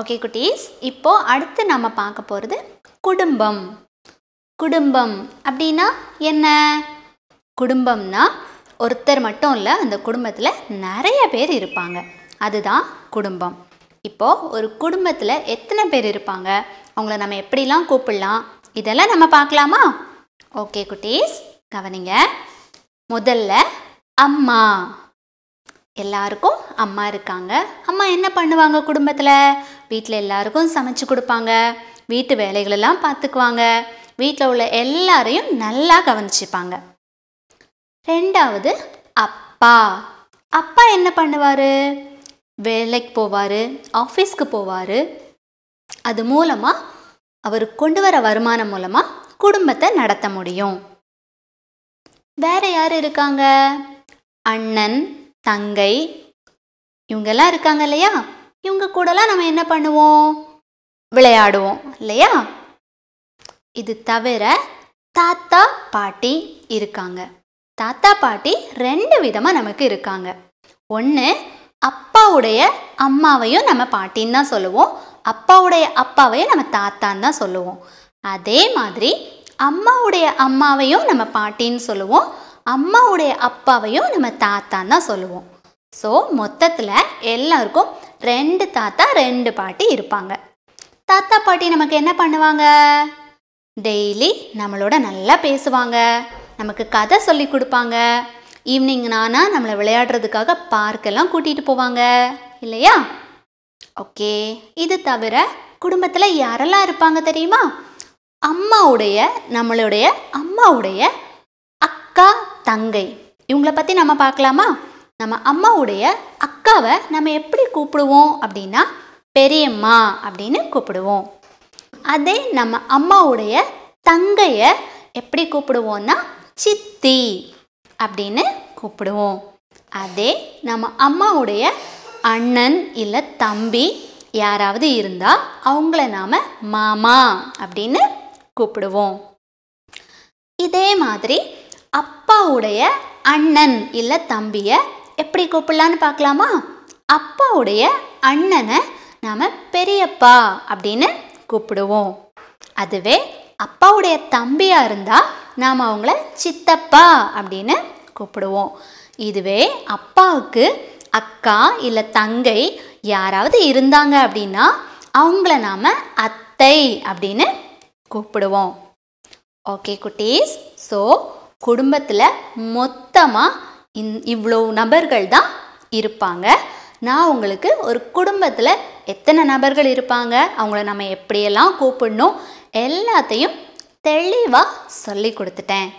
okay குட்டீஸ் இப்போது அடுத்து நம்ம பார்க்க போகிறது குடும்பம் குடும்பம் அப்படின்னா என்ன குடும்பம்னா ஒருத்தர் மட்டும் இல்லை அந்த குடும்பத்தில் நிறைய பேர் இருப்பாங்க அதுதான் குடும்பம் இப்போது ஒரு குடும்பத்தில் எத்தனை பேர் இருப்பாங்க அவங்கள நம்ம எப்படிலாம் கூப்பிடலாம் இதெல்லாம் நம்ம பார்க்கலாமா ஓகே குட்டீஸ் கவனிங்க முதல்ல அம்மா எல்லாருக்கும் அம்மா இருக்காங்க அம்மா என்ன பண்ணுவாங்க குடும்பத்தில் வீட்டில் எல்லாருக்கும் சமைச்சு கொடுப்பாங்க வீட்டு வேலைகளெல்லாம் பார்த்துக்குவாங்க வீட்டில் உள்ள எல்லாரையும் நல்லா கவனிச்சுப்பாங்க ரெண்டாவது அப்பா அப்பா என்ன பண்ணுவார் வேலைக்கு போவார் ஆஃபீஸ்க்கு போவார் அது மூலமாக அவர் கொண்டு வர வருமானம் மூலமாக குடும்பத்தை நடத்த முடியும் வேற யார் இருக்காங்க அண்ணன் தங்கை இவங்கெல்லாம் இருக்காங்க இல்லையா இவங்க கூடலாம் நம்ம என்ன பண்ணுவோம் விளையாடுவோம் இல்லையா இது தவிர தாத்தா பாட்டி இருக்காங்க தாத்தா பாட்டி ரெண்டு விதமாக நமக்கு இருக்காங்க ஒன்று அப்பாவுடைய அம்மாவையும் நம்ம பாட்டின்னு தான் சொல்லுவோம் அப்பாவுடைய அப்பாவையும் நம்ம தாத்தான்னு தான் சொல்லுவோம் அதே மாதிரி அம்மாவுடைய அம்மாவையும் நம்ம பாட்டின்னு சொல்லுவோம் அம்மாவுடைய அப்பாவையும் நம்ம தாத்தான்னு தான் சொல்லுவோம் ஸோ மொத்தத்தில் எல்லாருக்கும் ரெண்டு தாத்தா ரெண்டு பாட்டி இருப்பாங்க தாத்தா பாட்டி நமக்கு என்ன பண்ணுவாங்க டெய்லி நம்மளோட நல்லா பேசுவாங்க நமக்கு கதை சொல்லி கொடுப்பாங்க ஈவினிங் நானா நம்மளை விளையாடுறதுக்காக பார்க்கெல்லாம் கூட்டிகிட்டு போவாங்க இல்லையா ஓகே இது தவிர குடும்பத்தில் யாரெல்லாம் இருப்பாங்க தெரியுமா அம்மாவுடைய நம்மளுடைய அம்மாவுடைய அக்கா தங்கை இவங்கள பற்றி நம்ம பார்க்கலாமா நம்ம அம்மாவுடைய அக்காவை நம்ம எப்படி கூப்பிடுவோம் அப்படின்னா பெரியம்மா அப்படின்னு கூப்பிடுவோம் அதே நம்ம அம்மாவுடைய தங்கையை எப்படி கூப்பிடுவோம்னா சித்தி அப்படின்னு கூப்பிடுவோம் அதே நம்ம அம்மாவுடைய அண்ணன் இல்லை தம்பி யாராவது இருந்தால் அவங்கள நாம் மாமா அப்படின்னு கூப்பிடுவோம் இதே மாதிரி அப்பாவுடைய அண்ணன் இல்லை தம்பியை எப்படி கூப்பிடலான்னு பார்க்கலாமா அப்பாவுடைய அண்ணனை நாம் பெரியப்பா அப்படின்னு கூப்பிடுவோம் அதுவே அப்பாவுடைய தம்பியாக இருந்தால் நாம் அவங்கள சித்தப்பா அப்படின்னு கூப்பிடுவோம் இதுவே அப்பாவுக்கு அக்கா இல்லை தங்கை யாராவது இருந்தாங்க அப்படின்னா அவங்கள நாம் அத்தை அப்படின்னு கூப்பிடுவோம் ஓகே குட்டீஸ் ஸோ குடும்பத்தில் மொத்தமாக இந் இவ்வளோ நபர்கள் தான் இருப்பாங்க நான் உங்களுக்கு ஒரு குடும்பத்தில் எத்தனை நபர்கள் இருப்பாங்க அவங்கள நம்ம எப்படியெல்லாம் கூப்பிடணும் எல்லாத்தையும் தெளிவாக சொல்லி கொடுத்துட்டேன்